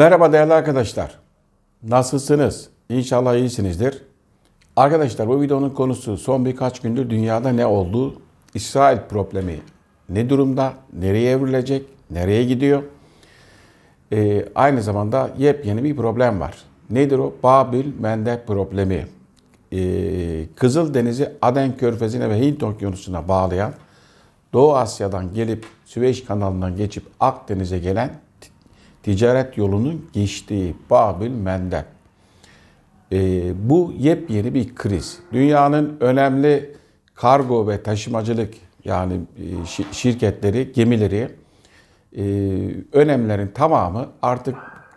Merhaba değerli arkadaşlar. Nasılsınız? İnşallah iyisinizdir. Arkadaşlar bu videonun konusu son birkaç gündür dünyada ne oldu? İsrail problemi ne durumda? Nereye evrilecek? Nereye gidiyor? Ee, aynı zamanda yepyeni bir problem var. Nedir o? Babil Mende problemi. Ee, Denizi Aden Körfezi'ne ve Hint Okyanusu'na bağlayan Doğu Asya'dan gelip Süveyş kanalından geçip Akdeniz'e gelen ticaret yolunun geçtiği Babil Mendeb. E, ee, bu yepyeni bir kriz. Dünyanın önemli kargo ve taşımacılık yani e, şirketleri, gemileri, e, önemlerin tamamı artık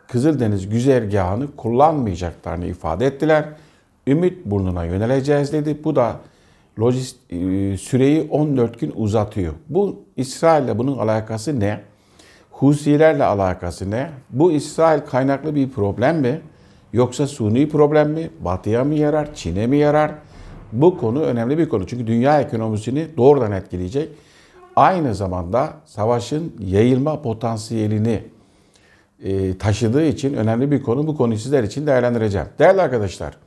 Kızıldeniz güzergahını kullanmayacaklarını ifade ettiler. Ümit burnuna yöneleceğiz dedi. Bu da lojist, e, süreyi 14 gün uzatıyor. Bu İsrail'le bunun alakası ne? Husilerle alakası ne? Bu İsrail kaynaklı bir problem mi? Yoksa suni problem mi? Batıya mı yarar? Çin'e mi yarar? Bu konu önemli bir konu. Çünkü dünya ekonomisini doğrudan etkileyecek. Aynı zamanda savaşın yayılma potansiyelini e, taşıdığı için önemli bir konu. Bu konuyu sizler için değerlendireceğim. Değerli arkadaşlar,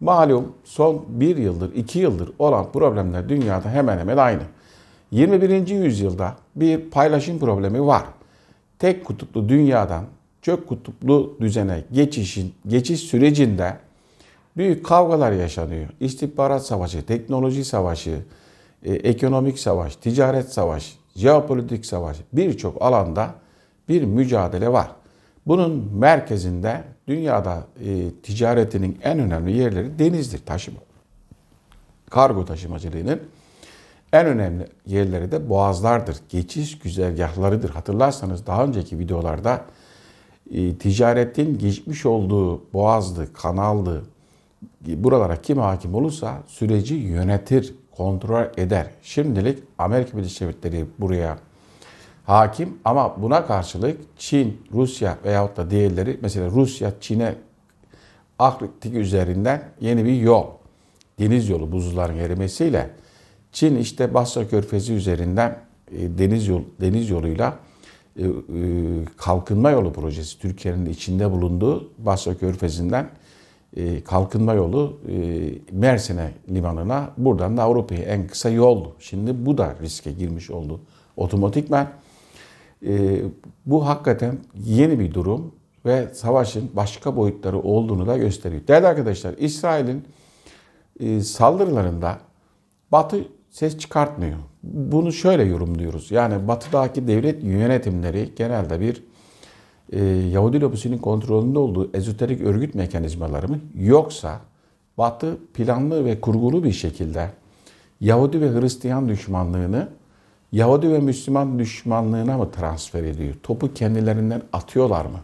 malum son bir yıldır, iki yıldır olan problemler dünyada hemen hemen aynı. 21. yüzyılda bir paylaşım problemi var tek kutuplu dünyadan çok kutuplu düzene geçişin geçiş sürecinde büyük kavgalar yaşanıyor. İstihbarat savaşı, teknoloji savaşı, e, ekonomik savaş, ticaret savaş, jeopolitik savaş birçok alanda bir mücadele var. Bunun merkezinde dünyada e, ticaretinin en önemli yerleri denizdir, taşıma. Kargo taşımacılığının en önemli yerleri de boğazlardır, geçiş güzergahlarıdır. Hatırlarsanız daha önceki videolarda e, ticaretin geçmiş olduğu boğazdı, kanaldı, e, buralara kim hakim olursa süreci yönetir, kontrol eder. Şimdilik Amerika Birleşik Devletleri buraya hakim ama buna karşılık Çin, Rusya veyahut da diğerleri mesela Rusya Çin'e Akritik üzerinden yeni bir yol, deniz yolu buzulların erimesiyle Çin işte Basra Körfezi üzerinden e, deniz yol deniz yoluyla e, e, kalkınma yolu projesi Türkiye'nin içinde bulunduğu Basra Körfezi'nden kalkınma yolu Mersin'e limanına buradan da Avrupa'ya en kısa yol. Şimdi bu da riske girmiş oldu otomatikman. Bu hakikaten yeni bir durum ve savaşın başka boyutları olduğunu da gösteriyor. Değerli arkadaşlar İsrail'in saldırılarında Batı ses çıkartmıyor. Bunu şöyle yorumluyoruz. Yani batıdaki devlet yönetimleri genelde bir e, Yahudi lobisinin kontrolünde olduğu ezoterik örgüt mekanizmaları mı? Yoksa Batı planlı ve kurgulu bir şekilde Yahudi ve Hristiyan düşmanlığını Yahudi ve Müslüman düşmanlığına mı transfer ediyor? Topu kendilerinden atıyorlar mı?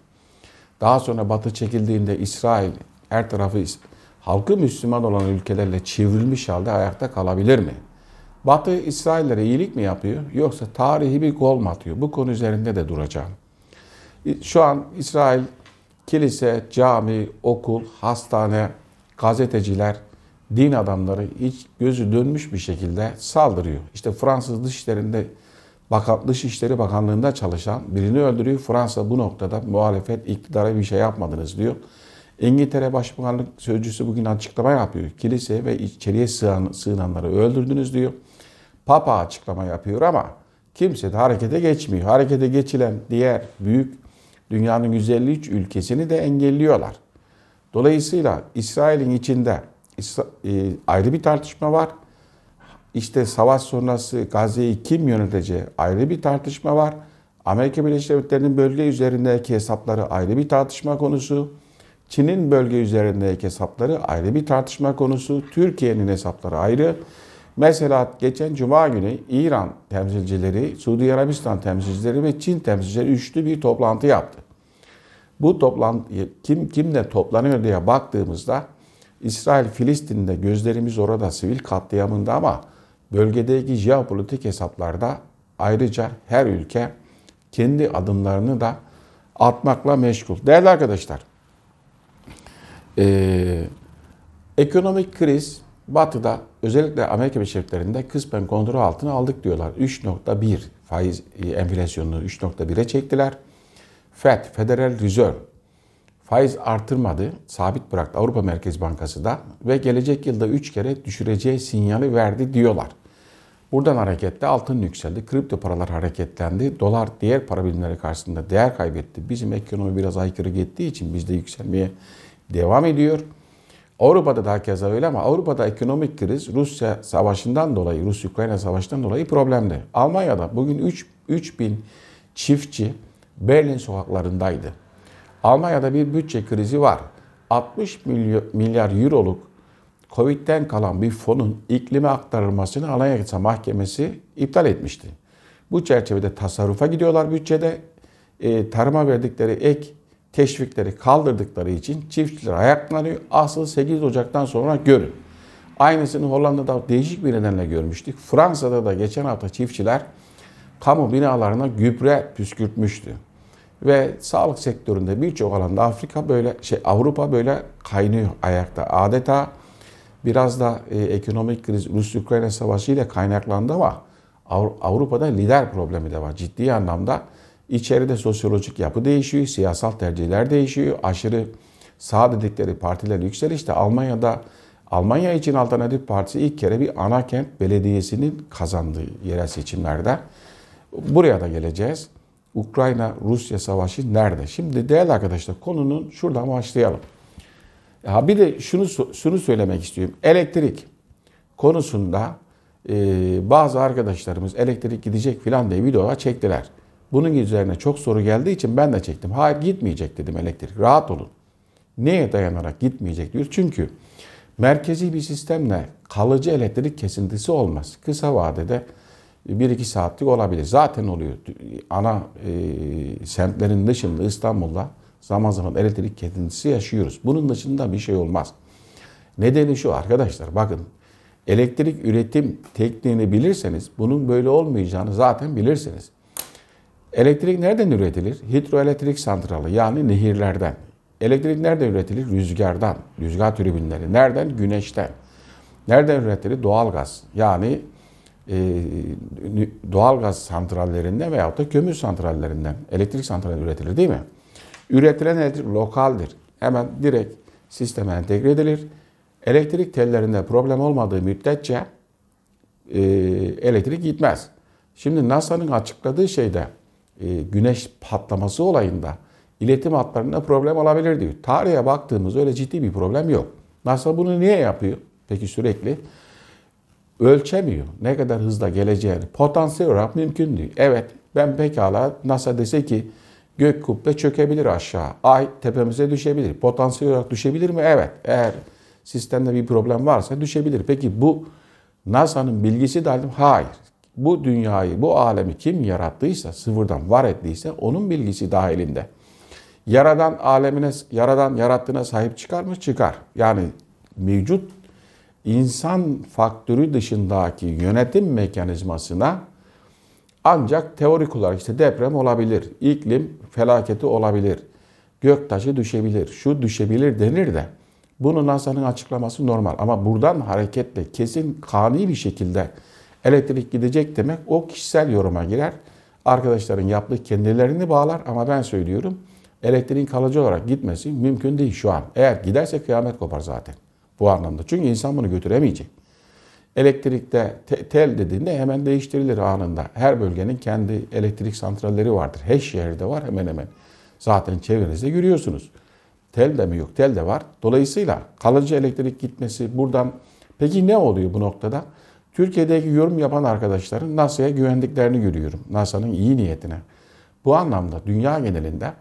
Daha sonra Batı çekildiğinde İsrail her tarafı halkı Müslüman olan ülkelerle çevrilmiş halde ayakta kalabilir mi? Batı İsraillere iyilik mi yapıyor yoksa tarihi bir gol mu atıyor? Bu konu üzerinde de duracağım. Şu an İsrail kilise, cami, okul, hastane, gazeteciler, din adamları hiç gözü dönmüş bir şekilde saldırıyor. İşte Fransız Dışişleri'nde Bakan, Dışişleri Bakanlığı'nda çalışan birini öldürüyor. Fransa bu noktada muhalefet iktidara bir şey yapmadınız diyor. İngiltere Başbakanlık Sözcüsü bugün açıklama yapıyor. Kilise ve içeriye sığan, sığınanları öldürdünüz diyor. Papa açıklama yapıyor ama kimse de harekete geçmiyor. Harekete geçilen diğer büyük dünyanın 153 ülkesini de engelliyorlar. Dolayısıyla İsrail'in içinde e, ayrı bir tartışma var. İşte savaş sonrası Gazze'yi kim yöneteceği ayrı bir tartışma var. Amerika Birleşik Devletleri'nin bölge üzerindeki hesapları ayrı bir tartışma konusu. Çin'in bölge üzerindeki hesapları ayrı bir tartışma konusu. Türkiye'nin hesapları ayrı. Mesela geçen cuma günü İran temsilcileri, Suudi Arabistan temsilcileri ve Çin temsilcileri üçlü bir toplantı yaptı. Bu toplantı kim kimle toplanıyor diye baktığımızda İsrail Filistin'de gözlerimiz orada sivil katliamında ama bölgedeki jeopolitik hesaplarda ayrıca her ülke kendi adımlarını da atmakla meşgul. Değerli arkadaşlar, e, ekonomik kriz Batı'da özellikle Amerika Birleşiklerinde kısmen kontrol altına aldık diyorlar. 3.1 faiz e, enflasyonunu 3.1'e çektiler. FED, Federal Reserve faiz artırmadı, sabit bıraktı Avrupa Merkez Bankası da ve gelecek yılda 3 kere düşüreceği sinyali verdi diyorlar. Buradan hareketle altın yükseldi, kripto paralar hareketlendi, dolar diğer para birimleri karşısında değer kaybetti. Bizim ekonomi biraz aykırı gittiği için bizde yükselmeye devam ediyor. Avrupa'da da hakeza öyle ama Avrupa'da ekonomik kriz Rusya savaşından dolayı, Rus-Ukrayna savaşından dolayı problemli. Almanya'da bugün 3, 3 bin çiftçi Berlin sokaklarındaydı. Almanya'da bir bütçe krizi var. 60 milyon, milyar euroluk Covid'den kalan bir fonun iklime aktarılmasını Alanya Mahkemesi iptal etmişti. Bu çerçevede tasarrufa gidiyorlar bütçede. E, tarıma verdikleri ek teşvikleri kaldırdıkları için çiftçiler ayaklanıyor. Asıl 8 Ocak'tan sonra görün. Aynısını Hollanda'da değişik bir nedenle görmüştük. Fransa'da da geçen hafta çiftçiler kamu binalarına gübre püskürtmüştü. Ve sağlık sektöründe birçok alanda Afrika böyle şey Avrupa böyle kaynıyor ayakta. Adeta biraz da e, ekonomik kriz Rus-Ukrayna savaşı ile kaynaklandı ama Avrupa'da lider problemi de var. Ciddi anlamda İçeride sosyolojik yapı değişiyor, siyasal tercihler değişiyor. Aşırı sağ dedikleri partiler yükselişte Almanya'da Almanya için Alternatif Partisi ilk kere bir ana kent belediyesinin kazandığı yerel seçimlerde. Buraya da geleceğiz. Ukrayna-Rusya savaşı nerede? Şimdi değerli arkadaşlar konunun şuradan başlayalım. E, ha bir de şunu şunu söylemek istiyorum. Elektrik konusunda e, bazı arkadaşlarımız elektrik gidecek filan diye videolar çektiler. Bunun üzerine çok soru geldiği için ben de çektim. Hayır gitmeyecek dedim elektrik. Rahat olun. Neye dayanarak gitmeyecek diyor? Çünkü merkezi bir sistemle kalıcı elektrik kesintisi olmaz. Kısa vadede 1-2 saatlik olabilir. Zaten oluyor. Ana e, semtlerin dışında İstanbul'da zaman zaman elektrik kesintisi yaşıyoruz. Bunun dışında bir şey olmaz. Nedeni şu arkadaşlar bakın elektrik üretim tekniğini bilirseniz bunun böyle olmayacağını zaten bilirsiniz. Elektrik nereden üretilir? Hidroelektrik santralı yani nehirlerden. Elektrik nerede üretilir? Rüzgardan, rüzgar türbinleri. Nereden? Güneşten. Nereden üretilir? Doğalgaz. Yani e, doğalgaz santrallerinden veyahut da kömür santrallerinden elektrik santrali üretilir değil mi? Üretilen elektrik lokaldir. Hemen direkt sisteme entegre edilir. Elektrik tellerinde problem olmadığı müddetçe e, elektrik gitmez. Şimdi NASA'nın açıkladığı şeyde e, güneş patlaması olayında iletim hatlarında problem olabilir diyor. Tarihe baktığımız öyle ciddi bir problem yok. NASA bunu niye yapıyor? Peki sürekli ölçemiyor. Ne kadar hızla geleceğini potansiyel olarak mümkün değil. Evet ben pekala NASA dese ki gök kubbe çökebilir aşağı. Ay tepemize düşebilir. Potansiyel olarak düşebilir mi? Evet. Eğer sistemde bir problem varsa düşebilir. Peki bu NASA'nın bilgisi dahil mi? Hayır bu dünyayı, bu alemi kim yarattıysa, sıfırdan var ettiyse onun bilgisi dahilinde. Yaradan alemine, yaradan yarattığına sahip çıkar mı? Çıkar. Yani mevcut insan faktörü dışındaki yönetim mekanizmasına ancak teorik olarak işte deprem olabilir, iklim felaketi olabilir, göktaşı düşebilir, şu düşebilir denir de bunu NASA'nın açıklaması normal. Ama buradan hareketle kesin kani bir şekilde elektrik gidecek demek o kişisel yoruma girer. Arkadaşların yaptığı kendilerini bağlar ama ben söylüyorum elektriğin kalıcı olarak gitmesi mümkün değil şu an. Eğer giderse kıyamet kopar zaten bu anlamda. Çünkü insan bunu götüremeyecek. Elektrikte te tel dediğinde hemen değiştirilir anında. Her bölgenin kendi elektrik santralleri vardır. Her şehirde var hemen hemen. Zaten çevrenizde görüyorsunuz. Tel de mi yok? Tel de var. Dolayısıyla kalıcı elektrik gitmesi buradan. Peki ne oluyor bu noktada? Türkiye'deki yorum yapan arkadaşların NASA'ya güvendiklerini görüyorum. NASA'nın iyi niyetine. Bu anlamda dünya genelinde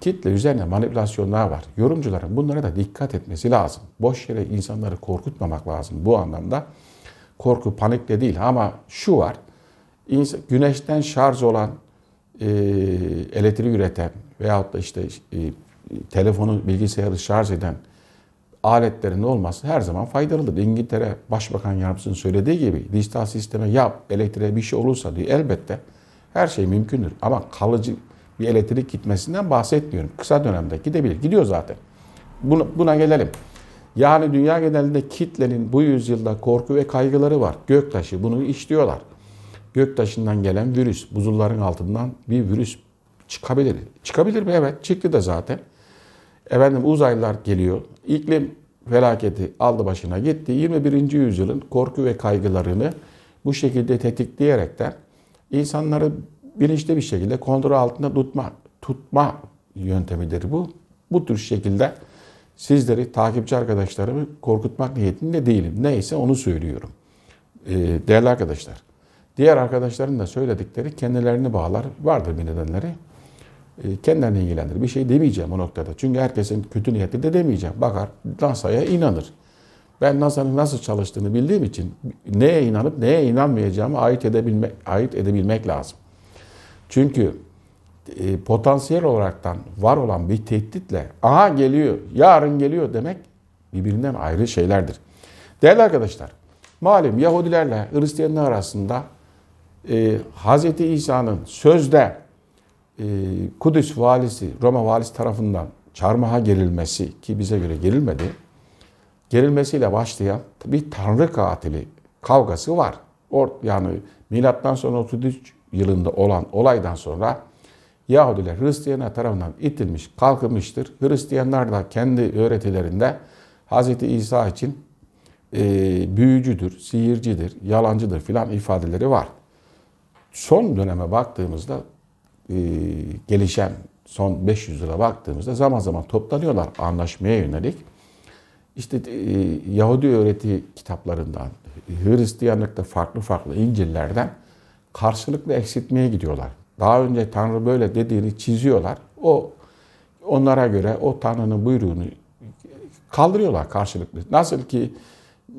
kitle üzerine manipülasyonlar var. Yorumcuların bunlara da dikkat etmesi lazım. Boş yere insanları korkutmamak lazım bu anlamda. Korku panikle değil ama şu var. Güneşten şarj olan, e, elektrik üreten veyahut da işte e, telefonu, bilgisayarı şarj eden aletlerinde olması her zaman faydalıdır. İngiltere Başbakan Yardımcısının söylediği gibi dijital sisteme yap, elektriğe bir şey olursa diye elbette her şey mümkündür. Ama kalıcı bir elektrik gitmesinden bahsetmiyorum. Kısa dönemde gidebilir. Gidiyor zaten. Buna, buna gelelim. Yani dünya genelinde kitlenin bu yüzyılda korku ve kaygıları var. Göktaşı bunu işliyorlar. Göktaşından gelen virüs, buzulların altından bir virüs çıkabilir. Çıkabilir mi? Evet çıktı da zaten. Efendim uzaylılar geliyor. İklim felaketi aldı başına gitti. 21. yüzyılın korku ve kaygılarını bu şekilde tetikleyerek de insanları bilinçli bir şekilde kontrol altında tutma, tutma yöntemidir bu. Bu tür şekilde sizleri, takipçi arkadaşlarımı korkutmak niyetinde değilim. Neyse onu söylüyorum. Ee, değerli arkadaşlar, diğer arkadaşların da söyledikleri kendilerini bağlar. Vardır bir nedenleri. E, kendilerini ilgilendir. Bir şey demeyeceğim o noktada. Çünkü herkesin kötü niyetli de demeyeceğim. Bakar NASA'ya inanır. Ben NASA'nın nasıl çalıştığını bildiğim için neye inanıp neye inanmayacağımı ait edebilmek, ait edebilmek lazım. Çünkü e, potansiyel olaraktan var olan bir tehditle aha geliyor, yarın geliyor demek birbirinden ayrı şeylerdir. Değerli arkadaşlar, malum Yahudilerle Hristiyanlar arasında e, Hz. İsa'nın sözde ee, Kudüs valisi, Roma valisi tarafından çarmıha gerilmesi ki bize göre gerilmedi. Gerilmesiyle başlayan bir tanrı katili kavgası var. Or, yani milattan sonra 33 yılında olan olaydan sonra Yahudiler Hristiyanlar tarafından itilmiş, kalkılmıştır. Hristiyanlar da kendi öğretilerinde Hz. İsa için e, büyücüdür, sihircidir, yalancıdır filan ifadeleri var. Son döneme baktığımızda e, gelişen son 500 yıla baktığımızda zaman zaman toplanıyorlar anlaşmaya yönelik. İşte e, Yahudi öğreti kitaplarından, Hristiyanlıkta farklı farklı İncil'lerden karşılıklı eksiltmeye gidiyorlar. Daha önce Tanrı böyle dediğini çiziyorlar. O onlara göre o Tanrı'nın buyruğunu kaldırıyorlar karşılıklı. Nasıl ki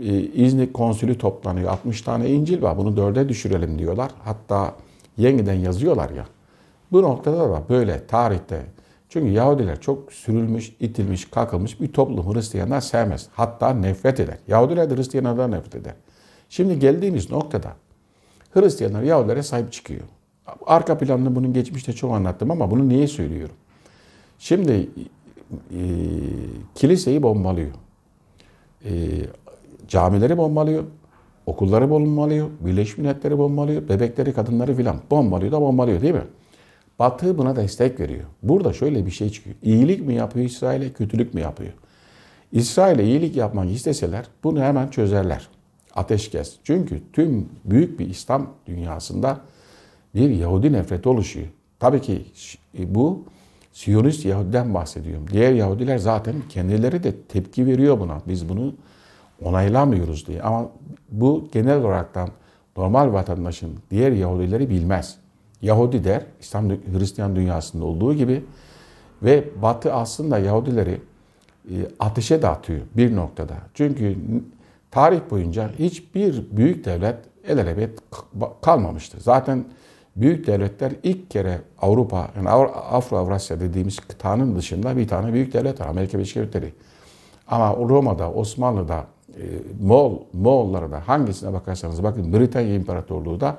e, İznik konsülü toplanıyor. 60 tane İncil var. Bunu dörde düşürelim diyorlar. Hatta yeniden yazıyorlar ya. Bu noktada da böyle tarihte. Çünkü Yahudiler çok sürülmüş, itilmiş, kakılmış bir toplum Hristiyanlar sevmez. Hatta nefret eder. Yahudiler de Hristiyanlardan nefret eder. Şimdi geldiğimiz noktada Hristiyanlar Yahudilere sahip çıkıyor. Arka planını bunun geçmişte çok anlattım ama bunu niye söylüyorum? Şimdi e, kiliseyi bombalıyor. E, camileri bombalıyor. Okulları bombalıyor. Birleşmiş Milletleri bombalıyor. Bebekleri, kadınları filan bombalıyor da bombalıyor değil mi? Batı buna destek veriyor. Burada şöyle bir şey çıkıyor. İyilik mi yapıyor İsrail'e, kötülük mü yapıyor? İsrail'e iyilik yapmak isteseler bunu hemen çözerler. Ateşkes. Çünkü tüm büyük bir İslam dünyasında bir Yahudi nefreti oluşuyor. Tabii ki e, bu Siyonist Yahudiden bahsediyorum. Diğer Yahudiler zaten kendileri de tepki veriyor buna. Biz bunu onaylamıyoruz diye. Ama bu genel olarak normal vatandaşın diğer Yahudileri bilmez. Yahudi der, İslam Hristiyan dünyasında olduğu gibi ve Batı aslında Yahudileri e, ateşe dağıtıyor bir noktada. Çünkü tarih boyunca hiçbir büyük devlet el elebet kalmamıştı. Zaten büyük devletler ilk kere Avrupa, yani Afro-Avrasya dediğimiz kıtanın dışında bir tane büyük devlet var. Amerika Birleşik Devletleri. Ama Roma'da, Osmanlı'da, e, Moğol, da hangisine bakarsanız bakın Britanya İmparatorluğu da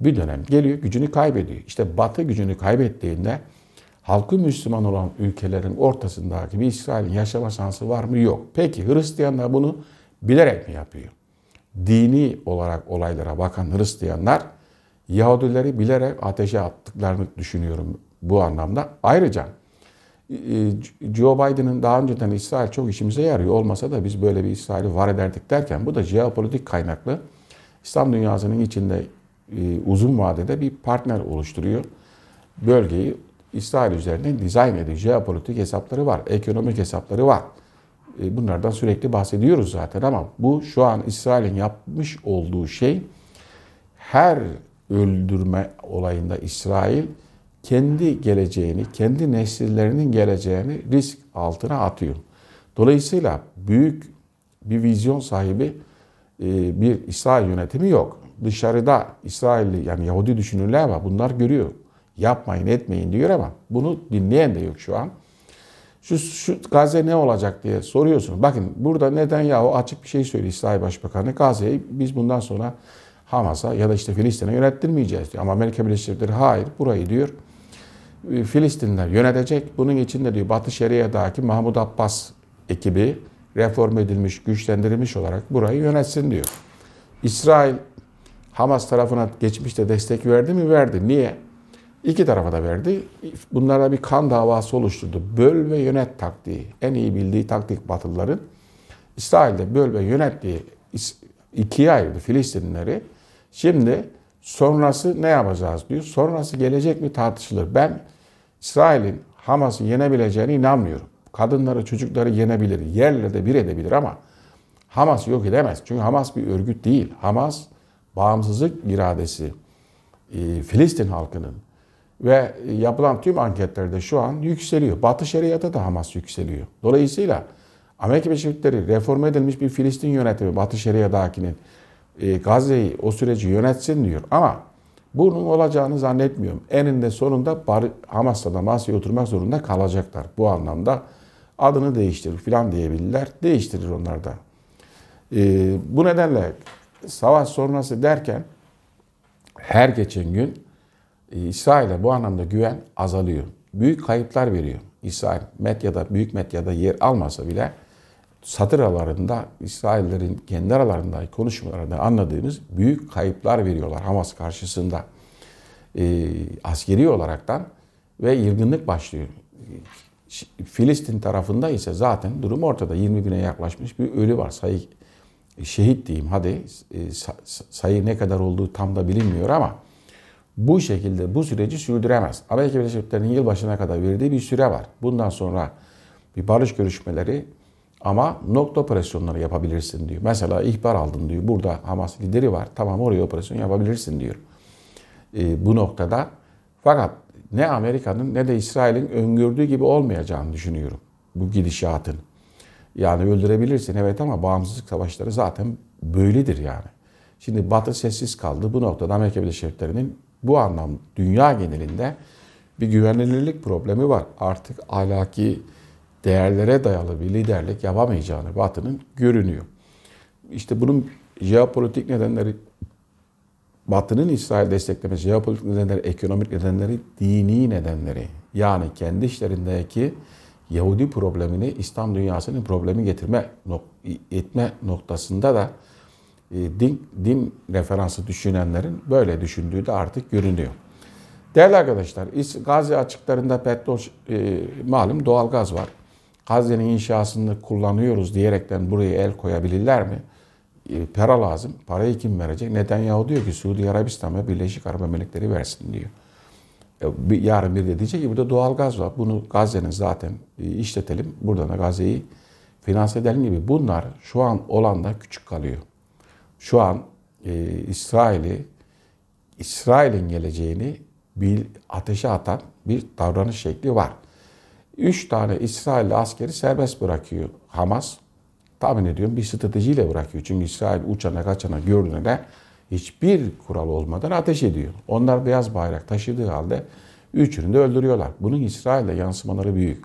bir dönem geliyor gücünü kaybediyor. İşte Batı gücünü kaybettiğinde halkı Müslüman olan ülkelerin ortasındaki bir İsrail'in yaşama şansı var mı? Yok. Peki Hristiyanlar bunu bilerek mi yapıyor? Dini olarak olaylara bakan Hristiyanlar Yahudileri bilerek ateşe attıklarını düşünüyorum bu anlamda. Ayrıca e, e, Joe Biden'ın daha önceden İsrail çok işimize yarıyor olmasa da biz böyle bir İsrail'i var ederdik derken bu da jeopolitik kaynaklı İslam dünyasının içinde e, uzun vadede bir partner oluşturuyor. Bölgeyi İsrail üzerine dizayn ediyor. Jeopolitik hesapları var, ekonomik hesapları var. E, bunlardan sürekli bahsediyoruz zaten ama bu şu an İsrail'in yapmış olduğu şey her öldürme olayında İsrail kendi geleceğini, kendi nesillerinin geleceğini risk altına atıyor. Dolayısıyla büyük bir vizyon sahibi e, bir İsrail yönetimi yok dışarıda İsrailli yani Yahudi düşünürler ama bunlar görüyor. Yapmayın etmeyin diyor ama bunu dinleyen de yok şu an. Şu, şu Gazze ne olacak diye soruyorsunuz. Bakın burada neden ya o açık bir şey söylüyor İsrail Başbakanı. Gazze'yi biz bundan sonra Hamas'a ya da işte Filistin'e yönettirmeyeceğiz diyor. Ama Amerika Birleşik Devletleri hayır burayı diyor e, Filistinler yönetecek. Bunun için de diyor Batı Şeria'daki Mahmud Abbas ekibi reform edilmiş, güçlendirilmiş olarak burayı yönetsin diyor. İsrail Hamas tarafına geçmişte destek verdi mi? Verdi. Niye? İki tarafa da verdi. Bunlara bir kan davası oluşturdu. Böl ve yönet taktiği. En iyi bildiği taktik Batılıların. İsrail'de böl ve yönet diye ikiye ayırdı Filistinleri. Şimdi sonrası ne yapacağız diyor. Sonrası gelecek mi tartışılır. Ben İsrail'in Hamas'ı yenebileceğine inanmıyorum. Kadınları, çocukları yenebilir. Yerle de bir edebilir ama Hamas yok edemez. Çünkü Hamas bir örgüt değil. Hamas bağımsızlık iradesi e, Filistin halkının ve yapılan tüm anketlerde şu an yükseliyor. Batı şeriata da Hamas yükseliyor. Dolayısıyla Amerika Birleşik Devletleri reform edilmiş bir Filistin yönetimi Batı şeriadakinin e, Gazze'yi o süreci yönetsin diyor. Ama bunun olacağını zannetmiyorum. Eninde sonunda Hamas'la da masaya oturmak zorunda kalacaklar. Bu anlamda adını değiştirir filan diyebilirler. Değiştirir onlar da. E, bu nedenle savaş sonrası derken her geçen gün e, İsrail'e bu anlamda güven azalıyor. Büyük kayıplar veriyor. İsrail medyada, büyük medyada yer almasa bile satır aralarında İsraillerin kendi aralarında konuşmalarında anladığımız büyük kayıplar veriyorlar Hamas karşısında. E, askeri olaraktan ve yılgınlık başlıyor. Filistin tarafında ise zaten durum ortada. 20 bine yaklaşmış bir ölü var sayı e, şehit diyeyim hadi e, sayı ne kadar olduğu tam da bilinmiyor ama bu şekilde bu süreci sürdüremez. Amerika Birleşik Devletleri'nin yılbaşına kadar verdiği bir süre var. Bundan sonra bir barış görüşmeleri ama nokta operasyonları yapabilirsin diyor. Mesela ihbar aldım diyor. Burada Hamas lideri var. Tamam oraya operasyon yapabilirsin diyor. E, bu noktada fakat ne Amerika'nın ne de İsrail'in öngördüğü gibi olmayacağını düşünüyorum bu gidişatın. Yani öldürebilirsin evet ama bağımsızlık savaşları zaten böyledir yani. Şimdi Batı sessiz kaldı. Bu noktada Amerika Birleşik Devletleri'nin bu anlam dünya genelinde bir güvenilirlik problemi var. Artık ahlaki değerlere dayalı bir liderlik yapamayacağını Batı'nın görünüyor. İşte bunun jeopolitik nedenleri Batı'nın İsrail desteklemesi, jeopolitik nedenleri, ekonomik nedenleri, dini nedenleri. Yani kendi işlerindeki Yahudi problemini İslam dünyasının problemi getirme etme noktasında da e, din, din referansı düşünenlerin böyle düşündüğü de artık görünüyor. Değerli arkadaşlar, Gazze açıklarında petrol, e, malum doğal gaz var. Gazze'nin inşasını kullanıyoruz diyerekten buraya el koyabilirler mi? E, para lazım. Parayı kim verecek? Netanyahu diyor ki Suudi Arabistan ve Birleşik Arap Emirlikleri versin diyor. E, bir, yarın bir de diyecek ki burada doğal gaz var. Bunu Gazze'nin zaten e, işletelim. Buradan da Gazze'yi finanse edelim gibi. Bunlar şu an olan da küçük kalıyor. Şu an e, İsrail'i, İsrail'in geleceğini bir ateşe atan bir davranış şekli var. Üç tane İsrail askeri serbest bırakıyor Hamas. Tahmin ediyorum bir stratejiyle bırakıyor. Çünkü İsrail uçana kaçana görünene hiçbir kural olmadan ateş ediyor. Onlar beyaz bayrak taşıdığı halde üçünü de öldürüyorlar. Bunun İsrail'e yansımaları büyük.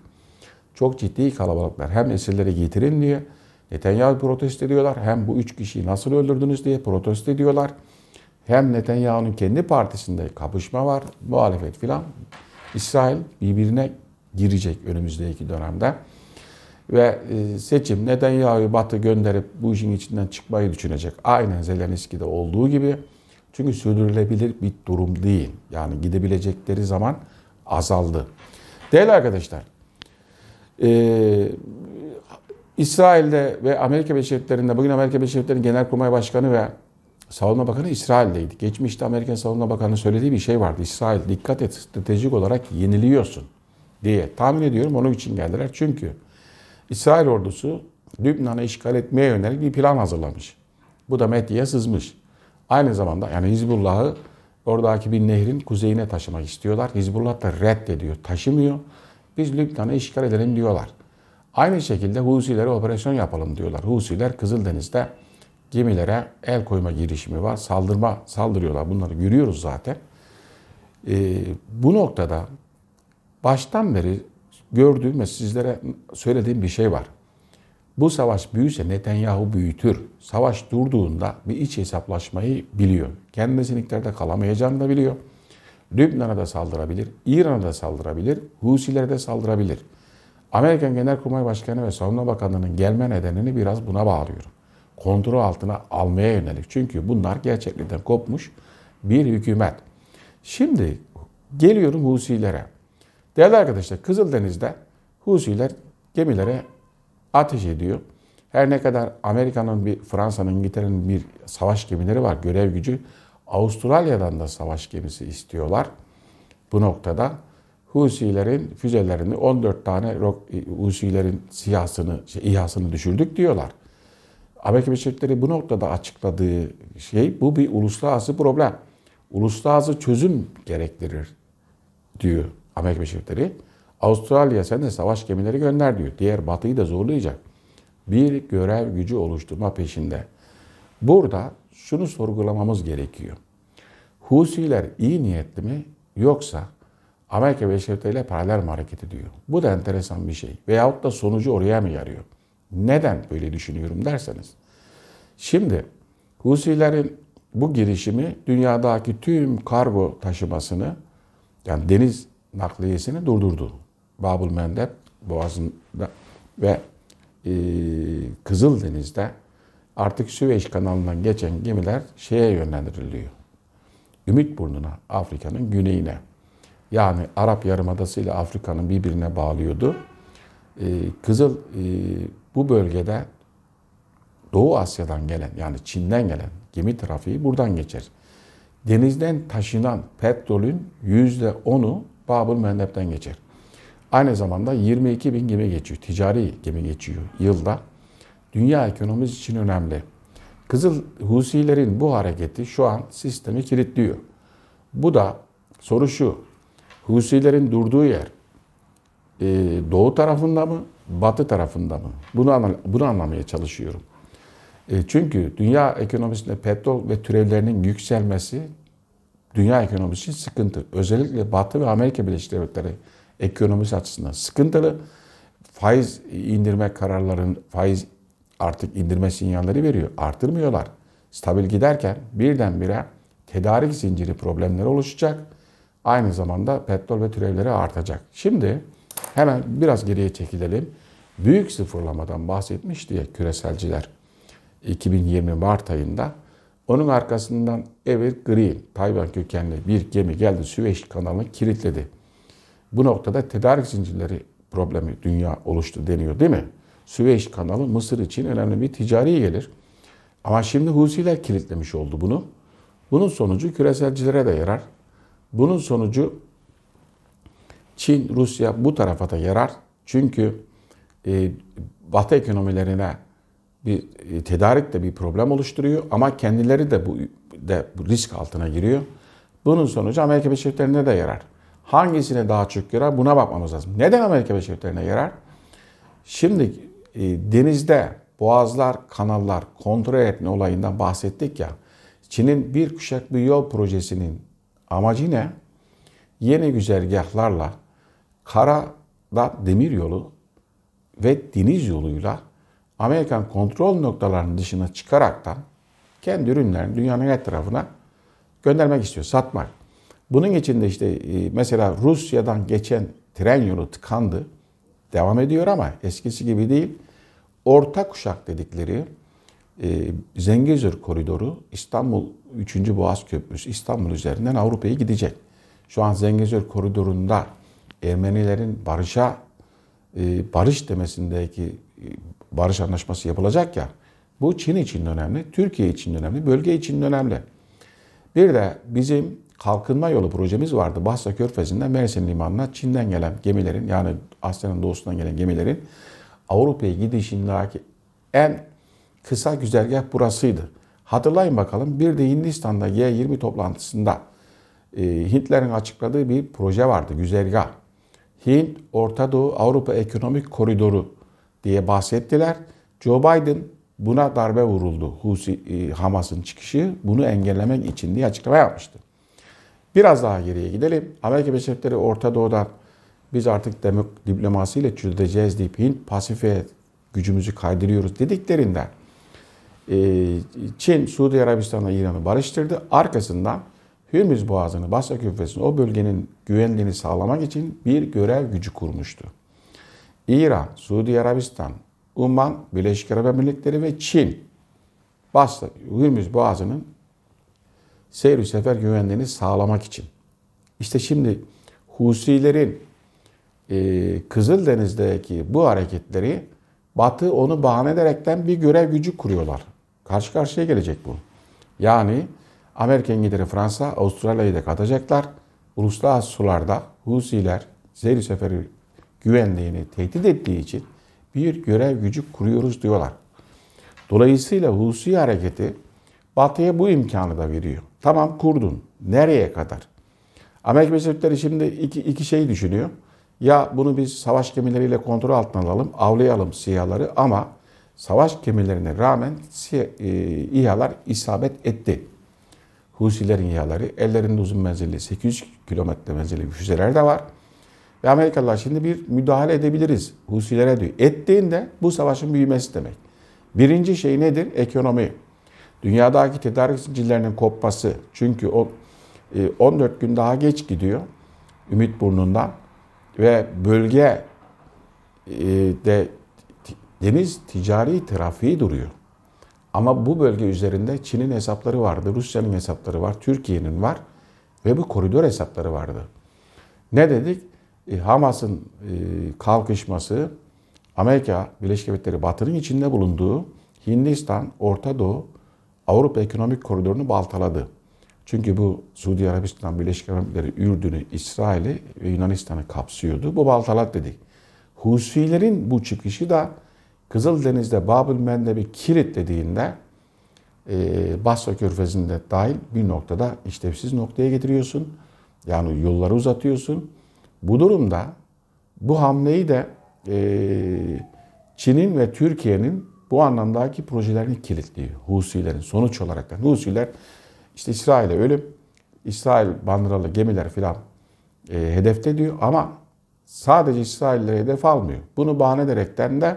Çok ciddi kalabalıklar. Hem esirleri getirin diye Netanyahu protesto ediyorlar. Hem bu üç kişiyi nasıl öldürdünüz diye protesto ediyorlar. Hem Netanyahu'nun kendi partisinde kapışma var, muhalefet filan. İsrail birbirine girecek önümüzdeki dönemde ve e, seçim neden Netanyahu'yu Batı gönderip bu işin içinden çıkmayı düşünecek. Aynen Zelenski'de olduğu gibi. Çünkü sürdürülebilir bir durum değil. Yani gidebilecekleri zaman azaldı. Değerli arkadaşlar, ee, İsrail'de ve Amerika Birleşik Devletleri'nde, bugün Amerika Birleşik Devletleri Genelkurmay Başkanı ve Savunma Bakanı İsrail'deydi. Geçmişte Amerikan Savunma Bakanı söylediği bir şey vardı. İsrail dikkat et stratejik olarak yeniliyorsun diye tahmin ediyorum onun için geldiler. Çünkü İsrail ordusu Lübnan'ı işgal etmeye yönelik bir plan hazırlamış. Bu da medyaya sızmış. Aynı zamanda yani Hizbullah'ı oradaki bir nehrin kuzeyine taşımak istiyorlar. Hizbullah da reddediyor, taşımıyor. Biz Lübnan'ı işgal edelim diyorlar. Aynı şekilde Husilere operasyon yapalım diyorlar. Husiler Kızıldeniz'de gemilere el koyma girişimi var. Saldırma, saldırıyorlar. Bunları görüyoruz zaten. Ee, bu noktada baştan beri gördüğüm ve sizlere söylediğim bir şey var. Bu savaş büyüse Netanyahu büyütür. Savaş durduğunda bir iç hesaplaşmayı biliyor. Kendisi Nikler'de kalamayacağını da biliyor. Lübnan'a da saldırabilir, İran'a da saldırabilir, Husilere de saldırabilir. Amerikan Genelkurmay Başkanı ve Savunma Bakanı'nın gelme nedenini biraz buna bağlıyorum. Kontrol altına almaya yönelik. Çünkü bunlar gerçeklikten kopmuş bir hükümet. Şimdi geliyorum Husilere. Değerli arkadaşlar Kızıldeniz'de Husiler gemilere ateş ediyor. Her ne kadar Amerika'nın bir, Fransa'nın, İngiltere'nin bir savaş gemileri var, görev gücü. Avustralya'dan da savaş gemisi istiyorlar. Bu noktada Husilerin füzelerini 14 tane e, Husilerin siyasını, şey, İHA'sını düşürdük diyorlar. Amerika Birleşik Devletleri bu noktada açıkladığı şey bu bir uluslararası problem. Uluslararası çözüm gerektirir diyor Amerika şirketleri, Avustralya sen de savaş gemileri gönder diyor. Diğer batıyı da zorlayacak. Bir görev gücü oluşturma peşinde. Burada şunu sorgulamamız gerekiyor. Husiler iyi niyetli mi yoksa Amerika Birleşik Devletleri ile paralel mi hareket ediyor? Bu da enteresan bir şey. Veyahut da sonucu oraya mı yarıyor? Neden böyle düşünüyorum derseniz. Şimdi Husilerin bu girişimi dünyadaki tüm kargo taşımasını yani deniz nakliyesini durdurdu. Babul Mendeb Boğazı'nda ve e, Kızıldeniz'de artık Süveyş kanalından geçen gemiler şeye yönlendiriliyor. Ümit Burnu'na, Afrika'nın güneyine. Yani Arap Yarımadası ile Afrika'nın birbirine bağlıyordu. Ee, Kızıl e, bu bölgede Doğu Asya'dan gelen yani Çin'den gelen gemi trafiği buradan geçer. Denizden taşınan petrolün yüzde onu Babul Mendeb'den geçer. Aynı zamanda 22 bin gemi geçiyor. Ticari gemi geçiyor yılda. Dünya ekonomisi için önemli. Kızıl Husilerin bu hareketi şu an sistemi kilitliyor. Bu da soru şu. Husilerin durduğu yer e, doğu tarafında mı, batı tarafında mı? Bunu, bunu anlamaya çalışıyorum. E, çünkü dünya ekonomisinde petrol ve türevlerinin yükselmesi dünya ekonomisi sıkıntı. Özellikle Batı ve Amerika Birleşik Devletleri ekonomisi açısından sıkıntılı. Faiz indirme kararlarının faiz artık indirme sinyalleri veriyor. Artırmıyorlar. Stabil giderken birdenbire tedarik zinciri problemleri oluşacak. Aynı zamanda petrol ve türevleri artacak. Şimdi hemen biraz geriye çekilelim. Büyük sıfırlamadan bahsetmiş diye küreselciler 2020 Mart ayında onun arkasından Ever Grill, Tayvan kökenli bir gemi geldi Süveyş kanalını kilitledi. Bu noktada tedarik zincirleri problemi dünya oluştu deniyor değil mi? Süveyş kanalı Mısır için önemli bir ticari gelir. Ama şimdi Husiler kilitlemiş oldu bunu. Bunun sonucu küreselcilere de yarar. Bunun sonucu Çin, Rusya bu tarafa da yarar. Çünkü e, Batı ekonomilerine bir e, tedarikte bir problem oluşturuyor ama kendileri de bu de bu risk altına giriyor. Bunun sonucu Amerika Birleşik Devletleri'ne de yarar. Hangisine daha çok yarar buna bakmamız lazım. Neden Amerika Birleşik Devletleri'ne yarar? Şimdi e, denizde boğazlar, kanallar kontrol etme olayından bahsettik ya. Çin'in bir kuşak bir yol projesinin amacı ne? Yeni güzergahlarla karada demir yolu ve deniz yoluyla Amerikan kontrol noktalarının dışına çıkaraktan kendi ürünlerini dünyanın her tarafına göndermek istiyor, satmak. Bunun için de işte e, mesela Rusya'dan geçen tren yolu tıkandı. Devam ediyor ama eskisi gibi değil. Orta kuşak dedikleri e, Zengezur koridoru İstanbul 3. Boğaz Köprüsü İstanbul üzerinden Avrupa'ya gidecek. Şu an Zengezur koridorunda Ermenilerin barışa e, barış demesindeki barış anlaşması yapılacak ya. Bu Çin için önemli, Türkiye için önemli, bölge için önemli. Bir de bizim kalkınma yolu projemiz vardı. Basra Körfezi'nden Mersin Limanı'na Çin'den gelen gemilerin yani Asya'nın doğusundan gelen gemilerin Avrupa'ya gidişindeki en kısa güzergah burasıydı. Hatırlayın bakalım bir de Hindistan'da G20 toplantısında e, Hintlerin açıkladığı bir proje vardı güzergah. Hint, Orta Doğu, Avrupa Ekonomik Koridoru diye bahsettiler. Joe Biden buna darbe vuruldu. Husi, e, Hamas'ın çıkışı bunu engellemek için diye açıklama yapmıştı. Biraz daha geriye gidelim. Amerika Birleşik Devletleri Orta Doğu'dan biz artık demok diplomasiyle çözeceğiz deyip Hint Pasifik'e gücümüzü kaydırıyoruz dediklerinde e, Çin, Suudi Arabistan'la İran'ı barıştırdı. Arkasından Hürmüz Boğazı'nı, Basra Küfesi'ni o bölgenin güvenliğini sağlamak için bir görev gücü kurmuştu. İran, Suudi Arabistan, Uman, Birleşik Arap Emirlikleri ve Çin Basra, Hürmüz Boğazı'nın seyir sefer güvenliğini sağlamak için. İşte şimdi Husilerin e, Kızıldeniz'deki bu hareketleri Batı onu bahane ederekten bir görev gücü kuruyorlar. Karşı karşıya gelecek bu. Yani Amerika, İngiltere, Fransa, Avustralya'yı da katacaklar. Uluslararası sularda Husiler seyir seferi güvenliğini tehdit ettiği için bir görev gücü kuruyoruz diyorlar. Dolayısıyla Hulusi hareketi Batı'ya bu imkanı da veriyor. Tamam kurdun. Nereye kadar? Amerika Birleşik şimdi iki, iki şey düşünüyor. Ya bunu biz savaş gemileriyle kontrol altına alalım, avlayalım siyaları ama savaş gemilerine rağmen e, İHA'lar isabet etti. Husilerin İHA'ları ellerinde uzun menzilli 800 kilometre menzilli füzeler de var. Ve Amerikalılar şimdi bir müdahale edebiliriz Husilere diyor. Ettiğinde bu savaşın büyümesi demek. Birinci şey nedir? Ekonomi. Dünyadaki tedarik zincirlerinin kopması. Çünkü o 14 e, gün daha geç gidiyor Ümit Burnu'ndan ve bölge e, de deniz ticari trafiği duruyor. Ama bu bölge üzerinde Çin'in hesapları vardı, Rusya'nın hesapları var, Türkiye'nin var ve bu koridor hesapları vardı. Ne dedik? E, Hamas'ın e, kalkışması Amerika Birleşik Devletleri Batı'nın içinde bulunduğu Hindistan, Orta Doğu, Avrupa Ekonomik Koridoru'nu baltaladı. Çünkü bu Suudi Arabistan, Birleşik Devletleri Emirlikleri, Ürdün'ü, İsrail'i ve Yunanistan'ı kapsıyordu. Bu baltalat dedik. Husilerin bu çıkışı da Kızıldeniz'de Babül Mendeb'i kilitlediğinde e, Basra Körfezi'nde dahil bir noktada işlevsiz noktaya getiriyorsun. Yani yolları uzatıyorsun. Bu durumda bu hamleyi de e, Çin'in ve Türkiye'nin bu anlamdaki projelerini kilitliyor. Husilerin sonuç olarak da. Husiler işte İsrail'e ölüm, İsrail bandıralı gemiler filan e, hedefte diyor ama sadece İsrail'leri hedef almıyor. Bunu bahane ederekten de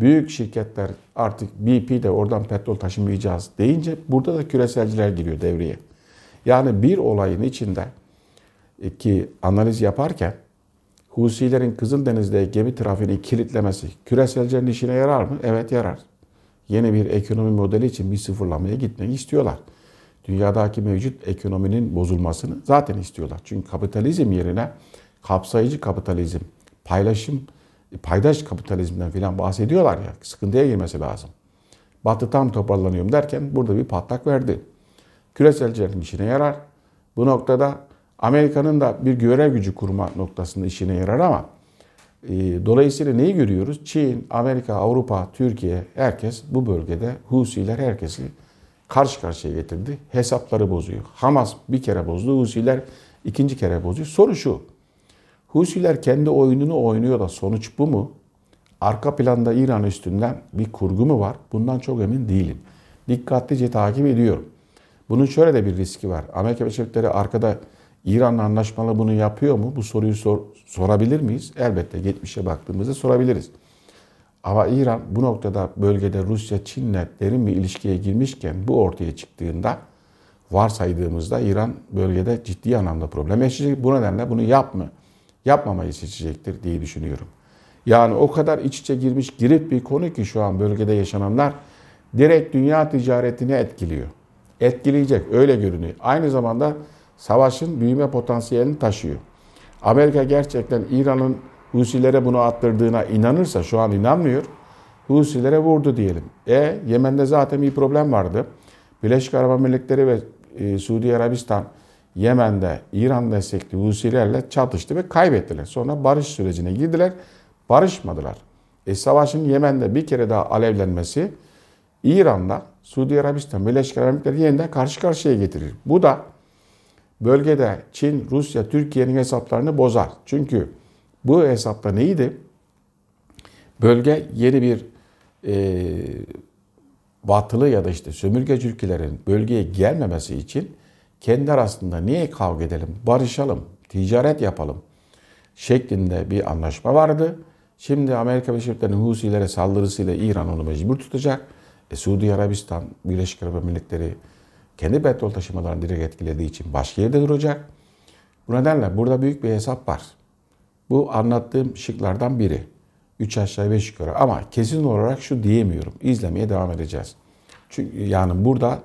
büyük şirketler artık BP de oradan petrol taşımayacağız deyince burada da küreselciler giriyor devreye. Yani bir olayın içinde e, ki analiz yaparken Husilerin Kızıldeniz'de gemi trafiğini kilitlemesi küreselcilerin işine yarar mı? Evet yarar. Yeni bir ekonomi modeli için bir sıfırlamaya gitmek istiyorlar. Dünyadaki mevcut ekonominin bozulmasını zaten istiyorlar. Çünkü kapitalizm yerine kapsayıcı kapitalizm, paylaşım, paydaş kapitalizmden filan bahsediyorlar ya. Sıkıntıya girmesi lazım. Batı tam toparlanıyorum derken burada bir patlak verdi. Küreselcilerin işine yarar. Bu noktada Amerika'nın da bir görev gücü kurma noktasında işine yarar ama e, dolayısıyla neyi görüyoruz? Çin, Amerika, Avrupa, Türkiye herkes bu bölgede Husiler herkesi karşı karşıya getirdi. Hesapları bozuyor. Hamas bir kere bozdu, Husiler ikinci kere bozuyor. Soru şu. Husiler kendi oyununu oynuyor da sonuç bu mu? Arka planda İran üstünden bir kurgu mu var? Bundan çok emin değilim. Dikkatlice takip ediyorum. Bunun şöyle de bir riski var. Amerika Birleşik Devletleri arkada İran'la anlaşmalı bunu yapıyor mu? Bu soruyu sor, sorabilir miyiz? Elbette geçmişe baktığımızda sorabiliriz. Ama İran bu noktada bölgede Rusya, Çin'le derin bir ilişkiye girmişken bu ortaya çıktığında varsaydığımızda İran bölgede ciddi anlamda problem yaşayacak. Bu nedenle bunu yapma, yapmamayı seçecektir diye düşünüyorum. Yani o kadar iç içe girmiş girip bir konu ki şu an bölgede yaşananlar direkt dünya ticaretini etkiliyor. Etkileyecek öyle görünüyor. Aynı zamanda savaşın büyüme potansiyelini taşıyor. Amerika gerçekten İran'ın Husilere bunu attırdığına inanırsa şu an inanmıyor. Husilere vurdu diyelim. E Yemen'de zaten bir problem vardı. Birleşik Arap Emirlikleri ve e, Suudi Arabistan Yemen'de İran destekli Husilerle çatıştı ve kaybettiler. Sonra barış sürecine girdiler. Barışmadılar. E, savaşın Yemen'de bir kere daha alevlenmesi İran'da, Suudi Arabistan Birleşik Arap Emirlikleri yeniden karşı karşıya getirir. Bu da bölgede Çin, Rusya, Türkiye'nin hesaplarını bozar. Çünkü bu hesapta neydi? Bölge yeni bir e, batılı ya da işte sömürgeci ülkelerin bölgeye gelmemesi için kendi arasında niye kavga edelim, barışalım, ticaret yapalım şeklinde bir anlaşma vardı. Şimdi Amerika Birleşik Devletleri'nin Husilere saldırısıyla İran onu mecbur tutacak. E, Suudi Arabistan, Birleşik Arap Emirlikleri, kendi petrol taşımalarını direkt etkilediği için başka yerde duracak. Bu nedenle burada büyük bir hesap var. Bu anlattığım şıklardan biri. 3 aşağı 5 yukarı ama kesin olarak şu diyemiyorum. İzlemeye devam edeceğiz. Çünkü yani burada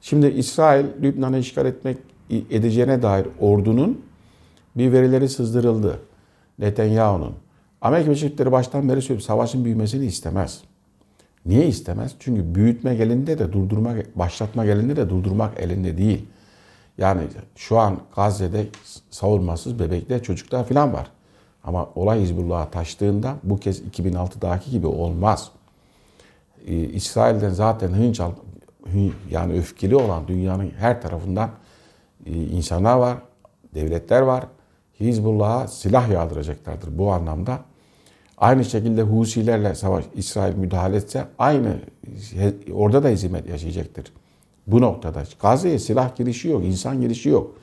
şimdi İsrail Lübnan'ı işgal etmek edeceğine dair ordunun bir verileri sızdırıldı. Netanyahu'nun. Amerika Birleşik Devletleri baştan beri söylüyor savaşın büyümesini istemez. Niye istemez? Çünkü büyütme elinde de durdurmak, başlatma elinde de durdurmak elinde değil. Yani şu an Gazze'de savunmasız bebekler, çocuklar falan var. Ama olay Hizbullah'a taştığında bu kez 2006'daki gibi olmaz. Ee, İsrail'den zaten hınç al, yani öfkeli olan dünyanın her tarafından e, insanlar var, devletler var. Hizbullah'a silah yağdıracaklardır bu anlamda. Aynı şekilde Husilerle savaş İsrail müdahale etse aynı orada da hizmet yaşayacaktır. Bu noktada Gazze'ye silah girişi yok, insan girişi yok.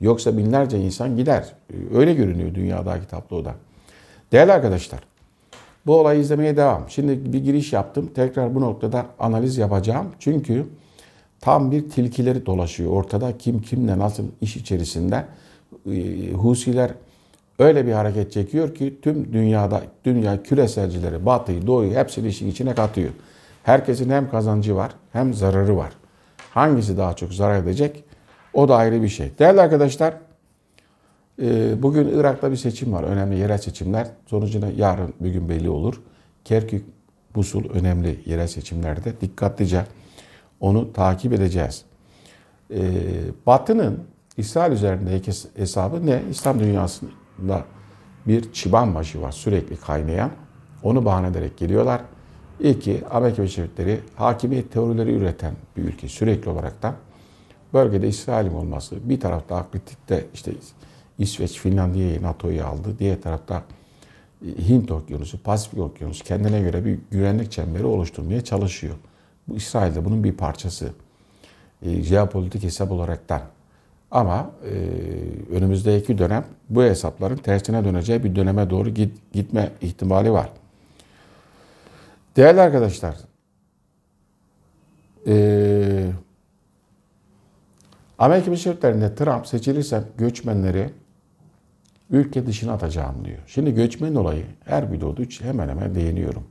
Yoksa binlerce insan gider. Öyle görünüyor dünyadaki tabloda. Değerli arkadaşlar, bu olayı izlemeye devam. Şimdi bir giriş yaptım. Tekrar bu noktada analiz yapacağım. Çünkü tam bir tilkileri dolaşıyor ortada. Kim kimle nasıl iş içerisinde. Ee, Husiler öyle bir hareket çekiyor ki tüm dünyada, dünya küreselcileri, batıyı, doğuyu hepsini işin içine katıyor. Herkesin hem kazancı var hem zararı var. Hangisi daha çok zarar edecek? O da ayrı bir şey. Değerli arkadaşlar, e, bugün Irak'ta bir seçim var. Önemli yerel seçimler. Sonucunu yarın bir gün belli olur. Kerkük, Musul önemli yerel seçimlerde. Dikkatlice onu takip edeceğiz. E, Batı'nın İsrail üzerindeki hesabı ne? İslam dünyasının da bir çiban başı var sürekli kaynayan. Onu bahane ederek geliyorlar. İki, Amerika Birleşik Devletleri hakimiyet teorileri üreten bir ülke sürekli olarak da bölgede İsrail'in olması. Bir tarafta Akritik'te işte İsveç, Finlandiya'yı NATO'yu aldı. Diğer tarafta e, Hint Okyanusu, Pasifik Okyanusu kendine göre bir güvenlik çemberi oluşturmaya çalışıyor. Bu İsrail de bunun bir parçası. E, jeopolitik hesap olaraktan. Ama e, önümüzdeki dönem bu hesapların tersine döneceği bir döneme doğru git, gitme ihtimali var. Değerli arkadaşlar, e, Amerika Birleşik Devletleri'nde Trump seçilirse göçmenleri ülke dışına atacağım diyor. Şimdi göçmen olayı her videoda hemen hemen değiniyorum.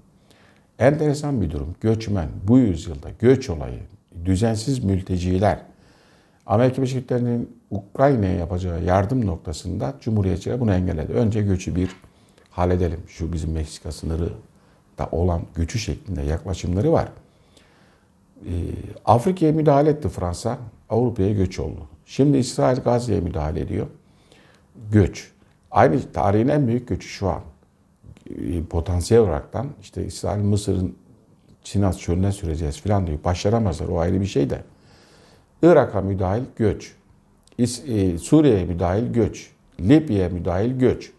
Enteresan bir durum. Göçmen bu yüzyılda göç olayı, düzensiz mülteciler, Amerika Birleşik Devletleri'nin Ukrayna'ya yapacağı yardım noktasında Cumhuriyetçiler bunu engelledi. Önce göçü bir halledelim. Şu bizim Meksika sınırı da olan göçü şeklinde yaklaşımları var. Ee, Afrika'ya müdahale etti Fransa. Avrupa'ya göç oldu. Şimdi İsrail Gazze'ye müdahale ediyor. Göç. Aynı tarihin en büyük göçü şu an. Ee, potansiyel olaraktan işte İsrail Mısır'ın Sinat çölüne süreceğiz falan diyor. Başaramazlar o ayrı bir şey de. Irak'a müdahil göç, e, Suriye'ye müdahil göç, Libya'ya müdahil göç.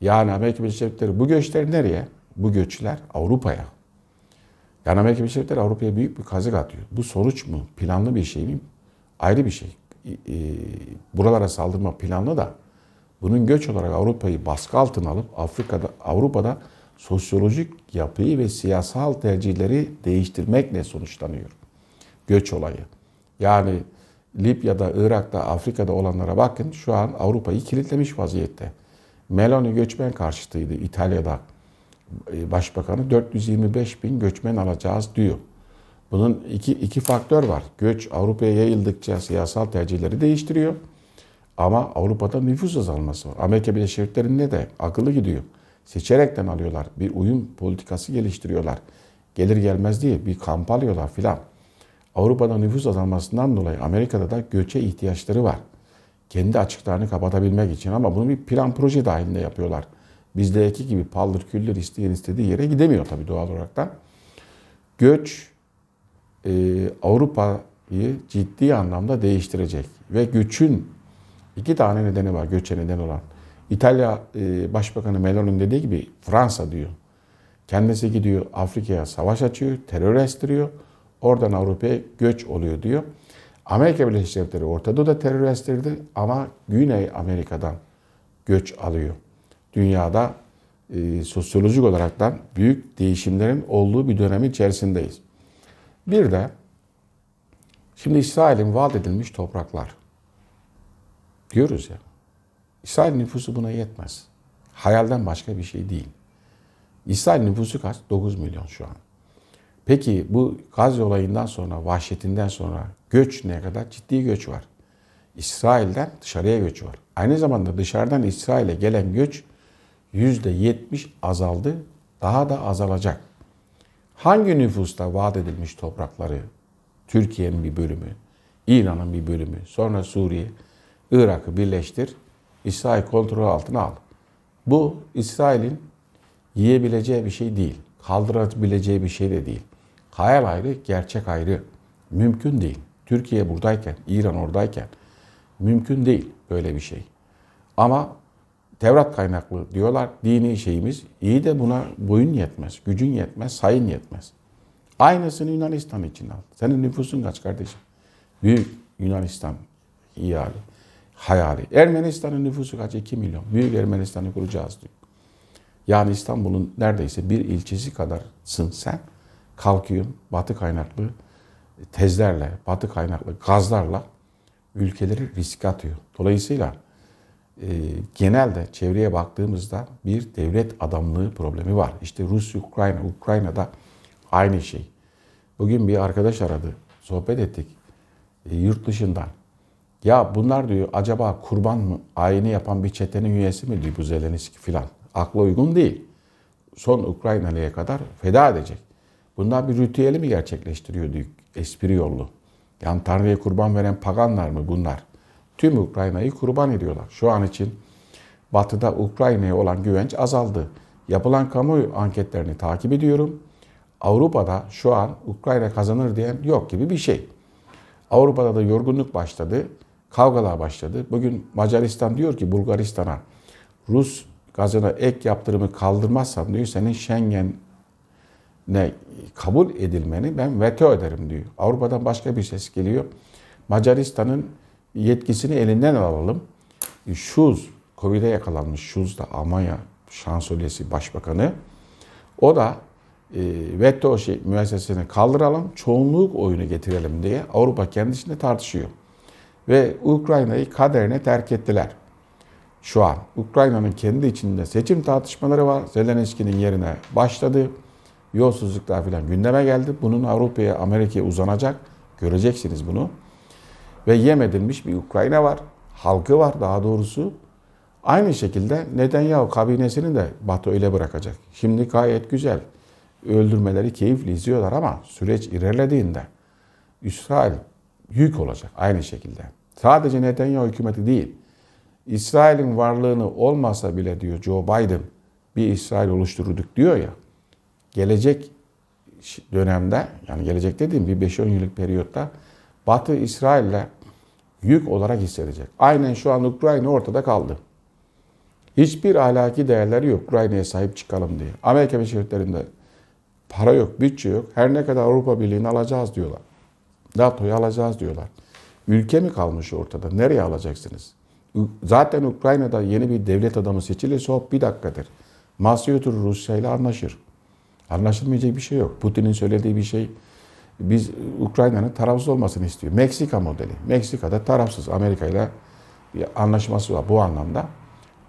Yani Amerika Birleşik Devletleri bu göçler nereye? Bu göçler Avrupa'ya. Yani Amerika Birleşik Devletleri Avrupa'ya büyük bir kazık atıyor. Bu sonuç mu? Planlı bir şey mi? Ayrı bir şey. E, buralara saldırma planlı da bunun göç olarak Avrupa'yı baskı altına alıp Afrika'da, Avrupa'da sosyolojik yapıyı ve siyasal tercihleri değiştirmekle sonuçlanıyor. Göç olayı. Yani Libya'da, Irak'ta, Afrika'da olanlara bakın şu an Avrupa'yı kilitlemiş vaziyette. Meloni göçmen karşıtıydı İtalya'da. E, başbakanı 425 bin göçmen alacağız diyor. Bunun iki, iki faktör var. Göç Avrupa'ya yayıldıkça siyasal tercihleri değiştiriyor. Ama Avrupa'da nüfus azalması var. Amerika Birleşik Devletleri'nde de akıllı gidiyor. Seçerekten alıyorlar. Bir uyum politikası geliştiriyorlar. Gelir gelmez diye bir kamp alıyorlar filan. Avrupa'da nüfus azalmasından dolayı Amerika'da da göçe ihtiyaçları var. Kendi açıklarını kapatabilmek için ama bunu bir plan proje dahilinde yapıyorlar. Bizdeki gibi paldır küldür isteyen istediği yere gidemiyor tabii doğal olarak da. Göç e, Avrupa'yı ciddi anlamda değiştirecek ve göçün iki tane nedeni var göçe neden olan. İtalya e, Başbakanı Meloni'nin dediği gibi Fransa diyor. Kendisi gidiyor Afrika'ya savaş açıyor, terör estiriyor. Oradan Avrupa'ya göç oluyor diyor. Amerika Birleşik Devletleri Orta Doğu'da teröristlerdi ama Güney Amerika'dan göç alıyor. Dünyada e, sosyolojik da büyük değişimlerin olduğu bir dönem içerisindeyiz. Bir de şimdi İsrail'in vaat edilmiş topraklar. Diyoruz ya. İsrail nüfusu buna yetmez. Hayalden başka bir şey değil. İsrail nüfusu kaç? 9 milyon şu an. Peki bu Gazze olayından sonra, vahşetinden sonra göç ne kadar? Ciddi göç var. İsrail'den dışarıya göç var. Aynı zamanda dışarıdan İsrail'e gelen göç %70 azaldı. Daha da azalacak. Hangi nüfusta vaat edilmiş toprakları, Türkiye'nin bir bölümü, İran'ın bir bölümü, sonra Suriye, Irak'ı birleştir, İsrail kontrol altına al. Bu İsrail'in yiyebileceği bir şey değil, kaldırabileceği bir şey de değil. Hayal ayrı, gerçek ayrı. Mümkün değil. Türkiye buradayken, İran oradayken mümkün değil böyle bir şey. Ama Tevrat kaynaklı diyorlar dini şeyimiz iyi de buna boyun yetmez, gücün yetmez, sayın yetmez. Aynısını Yunanistan için al. Senin nüfusun kaç kardeşim? Büyük Yunanistan hayali, hayali. Ermenistan'ın nüfusu kaç? 2 milyon. Büyük Ermenistan'ı kuracağız diyor. Yani İstanbul'un neredeyse bir ilçesi kadarsın sen kalkayım batı kaynaklı e, tezlerle, batı kaynaklı gazlarla ülkeleri risk atıyor. Dolayısıyla e, genelde çevreye baktığımızda bir devlet adamlığı problemi var. İşte Rusya, Ukrayna, Ukrayna'da aynı şey. Bugün bir arkadaş aradı, sohbet ettik e, yurt dışından. Ya bunlar diyor acaba kurban mı, ayini yapan bir çetenin üyesi mi diyor bu Zelenski filan. Akla uygun değil. Son Ukraynalı'ya kadar feda edecek. Bundan bir ritüeli mi gerçekleştiriyordu espri yollu? Yani Tanrı'ya kurban veren paganlar mı bunlar? Tüm Ukrayna'yı kurban ediyorlar. Şu an için Batı'da Ukrayna'ya olan güvenç azaldı. Yapılan kamuoyu anketlerini takip ediyorum. Avrupa'da şu an Ukrayna kazanır diyen yok gibi bir şey. Avrupa'da da yorgunluk başladı. Kavgalar başladı. Bugün Macaristan diyor ki Bulgaristan'a Rus gazına ek yaptırımı kaldırmazsan diyor senin Schengen ne kabul edilmeni ben veto ederim diyor. Avrupa'dan başka bir ses geliyor. Macaristan'ın yetkisini elinden alalım. Şuz, e, Covid'e yakalanmış Şuz da Almanya şansölyesi başbakanı. O da e, veto şey, müessesesini kaldıralım, çoğunluk oyunu getirelim diye Avrupa kendisinde tartışıyor. Ve Ukrayna'yı kaderine terk ettiler. Şu an Ukrayna'nın kendi içinde seçim tartışmaları var. Zelenski'nin yerine başladı yolsuzluklar filan gündeme geldi. Bunun Avrupa'ya, Amerika'ya uzanacak. Göreceksiniz bunu. Ve yemedilmiş bir Ukrayna var. Halkı var daha doğrusu. Aynı şekilde Netanyahu kabinesini de Batı öyle bırakacak. Şimdi gayet güzel. Öldürmeleri keyifli izliyorlar ama süreç ilerlediğinde İsrail yük olacak aynı şekilde. Sadece Netanyahu hükümeti değil. İsrail'in varlığını olmasa bile diyor Joe Biden bir İsrail oluşturduk diyor ya gelecek dönemde yani gelecek dediğim bir 5-10 yıllık periyotta Batı İsrail'le yük olarak hissedecek. Aynen şu an Ukrayna ortada kaldı. Hiçbir ahlaki değerleri yok Ukrayna'ya sahip çıkalım diye. Amerika Birleşik Devletleri'nde para yok, bütçe yok. Her ne kadar Avrupa Birliği'ni alacağız diyorlar. NATO'yu alacağız diyorlar. Ülke mi kalmış ortada? Nereye alacaksınız? Zaten Ukrayna'da yeni bir devlet adamı seçilirse hop bir dakikadır. Masaya oturur Rusya ile anlaşır. Anlaşılmayacak bir şey yok. Putin'in söylediği bir şey biz Ukrayna'nın tarafsız olmasını istiyor. Meksika modeli. Meksika'da tarafsız Amerika ile bir anlaşması var bu anlamda.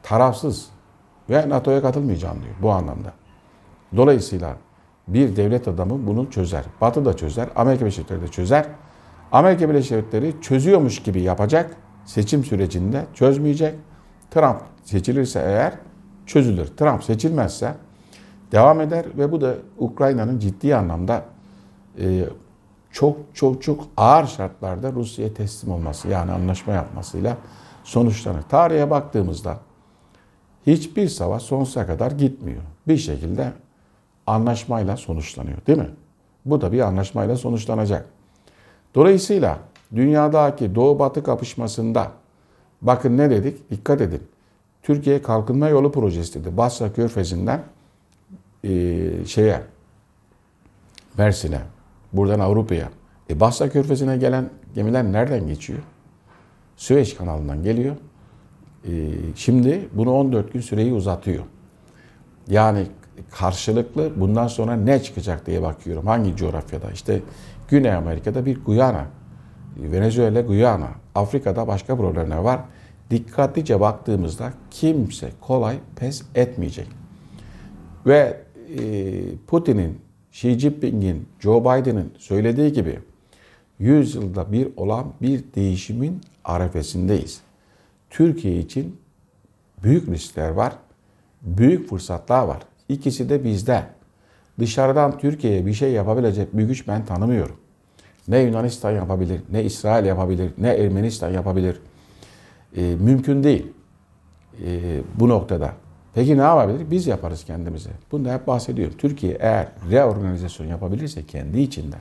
Tarafsız ve NATO'ya katılmayacağım diyor bu anlamda. Dolayısıyla bir devlet adamı bunu çözer. Batı da çözer, Amerika Birleşik Devletleri de çözer. Amerika Birleşik Devletleri çözüyormuş gibi yapacak. Seçim sürecinde çözmeyecek. Trump seçilirse eğer çözülür. Trump seçilmezse devam eder ve bu da Ukrayna'nın ciddi anlamda e, çok çok çok ağır şartlarda Rusya'ya teslim olması yani anlaşma yapmasıyla sonuçlanır. Tarihe baktığımızda hiçbir savaş sonsuza kadar gitmiyor. Bir şekilde anlaşmayla sonuçlanıyor değil mi? Bu da bir anlaşmayla sonuçlanacak. Dolayısıyla dünyadaki doğu batı kapışmasında bakın ne dedik? Dikkat edin. Türkiye Kalkınma Yolu Projesi dedi. Basra Körfezi'nden e, şeye, Mersin'e, buradan Avrupa'ya, e, Basra Körfezi'ne gelen gemiler nereden geçiyor? Süveyş kanalından geliyor. E, şimdi bunu 14 gün süreyi uzatıyor. Yani karşılıklı bundan sonra ne çıkacak diye bakıyorum. Hangi coğrafyada? İşte Güney Amerika'da bir Guyana, Venezuela, Guyana, Afrika'da başka problemler var. Dikkatlice baktığımızda kimse kolay pes etmeyecek. Ve e, Putin'in, Xi Jinping'in, Joe Biden'in söylediği gibi 100 yılda bir olan bir değişimin arefesindeyiz. Türkiye için büyük riskler var, büyük fırsatlar var. İkisi de bizde. Dışarıdan Türkiye'ye bir şey yapabilecek bir güç ben tanımıyorum. Ne Yunanistan yapabilir, ne İsrail yapabilir, ne Ermenistan yapabilir. E, mümkün değil e, bu noktada. Peki ne yapabilir? Biz yaparız kendimize. Bunu da hep bahsediyorum. Türkiye eğer reorganizasyon yapabilirse kendi içinde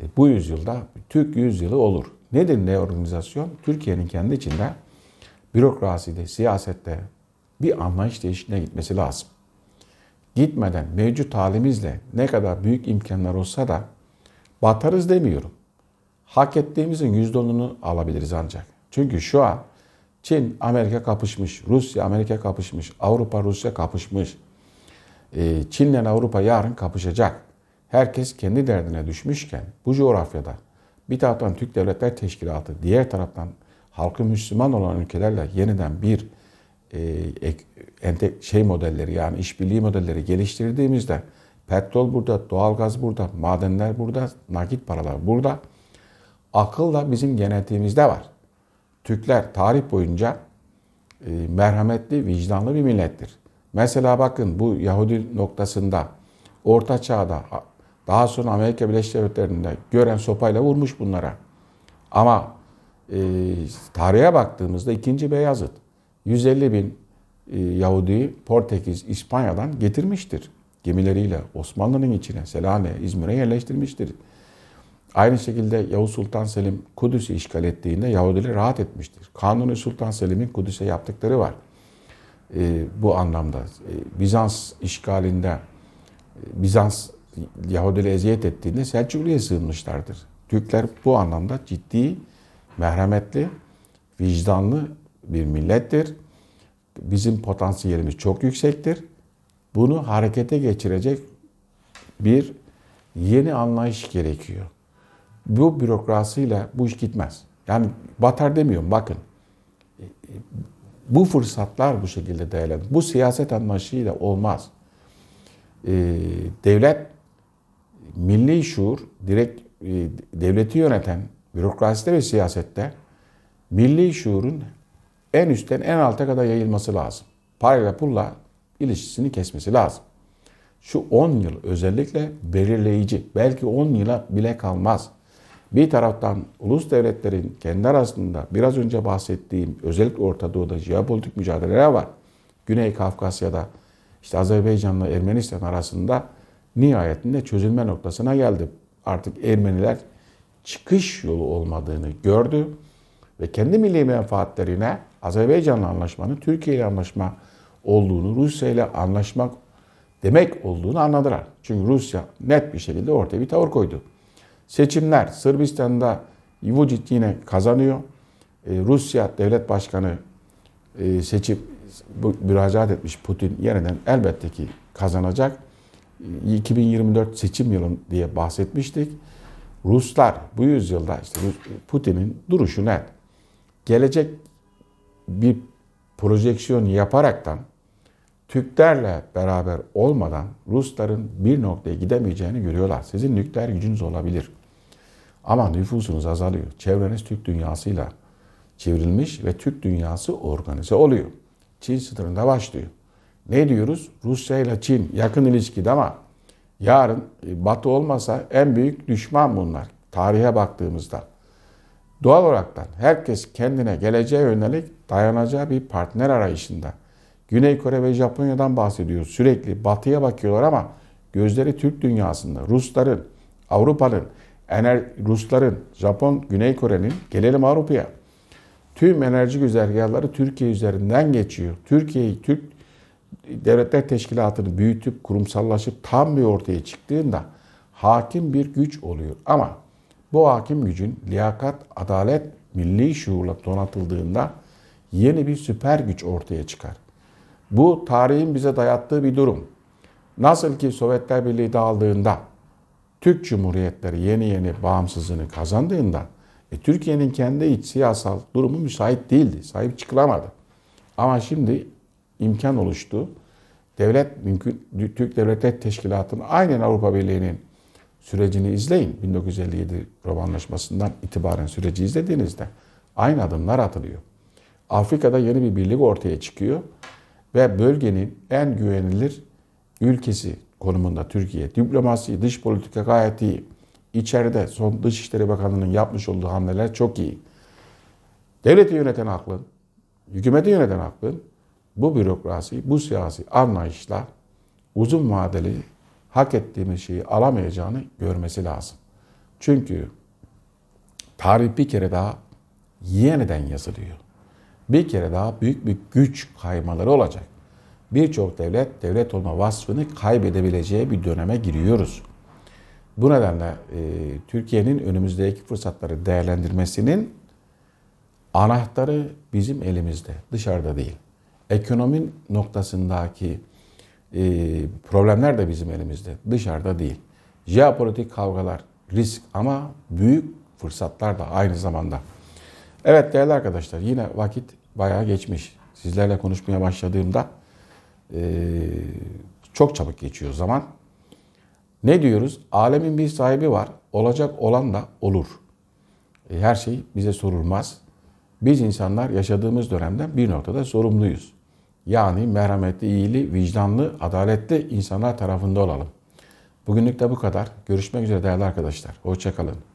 e, bu yüzyılda Türk yüzyılı olur. Nedir reorganizasyon? Türkiye'nin kendi içinde bürokraside, siyasette bir anlayış değişikliğine gitmesi lazım. Gitmeden mevcut halimizle ne kadar büyük imkanlar olsa da batarız demiyorum. Hak ettiğimizin %10'unu alabiliriz ancak. Çünkü şu an Çin, Amerika kapışmış. Rusya, Amerika kapışmış. Avrupa, Rusya kapışmış. Ee, Çin'le Avrupa yarın kapışacak. Herkes kendi derdine düşmüşken bu coğrafyada bir taraftan Türk Devletler Teşkilatı, diğer taraftan halkı Müslüman olan ülkelerle yeniden bir e, şey modelleri yani işbirliği modelleri geliştirdiğimizde petrol burada, doğalgaz burada, madenler burada, nakit paralar burada. Akıl da bizim genetiğimizde var. Türkler tarih boyunca e, merhametli, vicdanlı bir millettir. Mesela bakın bu Yahudi noktasında Orta Çağ'da daha sonra Amerika Birleşik Devletleri'nde gören sopayla vurmuş bunlara. Ama e, tarihe baktığımızda 2. Beyazıt 150 bin e, Yahudi'yi Portekiz, İspanya'dan getirmiştir. Gemileriyle Osmanlı'nın içine, Selanik'e, İzmir'e yerleştirmiştir. Aynı şekilde Yavuz Sultan Selim Kudüs'ü işgal ettiğinde Yahudiler rahat etmiştir. Kanuni Sultan Selim'in Kudüs'e yaptıkları var. E, bu anlamda e, Bizans işgalinde e, Bizans Yahudileri eziyet ettiğinde Selçuklu'ya sığınmışlardır. Türkler bu anlamda ciddi, merhametli, vicdanlı bir millettir. Bizim potansiyelimiz çok yüksektir. Bunu harekete geçirecek bir yeni anlayış gerekiyor bu bürokrasiyle bu iş gitmez. Yani batar demiyorum bakın. E, e, bu fırsatlar bu şekilde değerlendirilir. Bu siyaset anlayışıyla olmaz. E, devlet, milli şuur, direkt devleti yöneten bürokraside ve siyasette milli şuurun en üstten en alta kadar yayılması lazım. Parayla pulla ilişkisini kesmesi lazım. Şu 10 yıl özellikle belirleyici. Belki 10 yıla bile kalmaz. Bir taraftan ulus devletlerin kendi arasında biraz önce bahsettiğim özellikle Orta Doğu'da jeopolitik mücadeleler var. Güney Kafkasya'da işte Azerbaycan'la Ermenistan arasında nihayetinde çözülme noktasına geldi. Artık Ermeniler çıkış yolu olmadığını gördü ve kendi milli menfaatlerine Azerbaycan'la anlaşmanın Türkiye ile anlaşma olduğunu, Rusya ile anlaşmak demek olduğunu anladılar. Çünkü Rusya net bir şekilde ortaya bir tavır koydu. Seçimler Sırbistan'da Vucic yine kazanıyor. E, Rusya devlet başkanı e, seçip müracaat etmiş Putin yeniden elbette ki kazanacak. 2024 e, seçim yılı diye bahsetmiştik. Ruslar bu yüzyılda işte Putin'in duruşu net. Gelecek bir projeksiyon yaparaktan Türklerle beraber olmadan Rusların bir noktaya gidemeyeceğini görüyorlar. Sizin nükleer gücünüz olabilir. Ama nüfusunuz azalıyor. Çevreniz Türk dünyasıyla çevrilmiş ve Türk dünyası organize oluyor. Çin sınırında başlıyor. Ne diyoruz? Rusya ile Çin yakın ilişkide ama yarın e, Batı olmasa en büyük düşman bunlar. Tarihe baktığımızda. Doğal olaraktan herkes kendine geleceğe yönelik dayanacağı bir partner arayışında. Güney Kore ve Japonya'dan bahsediyor. Sürekli batıya bakıyorlar ama gözleri Türk dünyasında. Rusların, Avrupa'nın Ener Rusların, Japon, Güney Kore'nin, gelelim Avrupa'ya. Tüm enerji güzergahları Türkiye üzerinden geçiyor. Türkiye'yi Türk Devletler Teşkilatı'nı büyütüp kurumsallaşıp tam bir ortaya çıktığında hakim bir güç oluyor. Ama bu hakim gücün liyakat, adalet, milli şuurla donatıldığında yeni bir süper güç ortaya çıkar. Bu tarihin bize dayattığı bir durum. Nasıl ki Sovyetler Birliği dağıldığında Türk Cumhuriyetleri yeni yeni bağımsızlığını kazandığında e, Türkiye'nin kendi iç siyasal durumu müsait değildi. Sahip çıkılamadı. Ama şimdi imkan oluştu. Devlet mümkün Türk Devlet Teşkilatı'nın aynen Avrupa Birliği'nin sürecini izleyin. 1957 Roma Anlaşması'ndan itibaren süreci izlediğinizde aynı adımlar atılıyor. Afrika'da yeni bir birlik ortaya çıkıyor ve bölgenin en güvenilir ülkesi konumunda Türkiye. Diplomasi, dış politika gayet iyi. İçeride son Dışişleri Bakanlığı'nın yapmış olduğu hamleler çok iyi. Devleti yöneten aklın, hükümeti yöneten aklın bu bürokrasi, bu siyasi anlayışla uzun vadeli hak ettiğimiz şeyi alamayacağını görmesi lazım. Çünkü tarih bir kere daha yeniden yazılıyor. Bir kere daha büyük bir güç kaymaları olacak birçok devlet devlet olma vasfını kaybedebileceği bir döneme giriyoruz. Bu nedenle e, Türkiye'nin önümüzdeki fırsatları değerlendirmesinin anahtarı bizim elimizde, dışarıda değil. Ekonomi noktasındaki e, problemler de bizim elimizde, dışarıda değil. Jeopolitik kavgalar, risk ama büyük fırsatlar da aynı zamanda. Evet değerli arkadaşlar yine vakit bayağı geçmiş. Sizlerle konuşmaya başladığımda ee, çok çabuk geçiyor zaman. Ne diyoruz? Alemin bir sahibi var. Olacak olan da olur. E, her şey bize sorulmaz. Biz insanlar yaşadığımız dönemden bir noktada sorumluyuz. Yani merhametli, iyili, vicdanlı, adaletli insanlar tarafında olalım. Bugünlük de bu kadar. Görüşmek üzere değerli arkadaşlar. Hoşçakalın.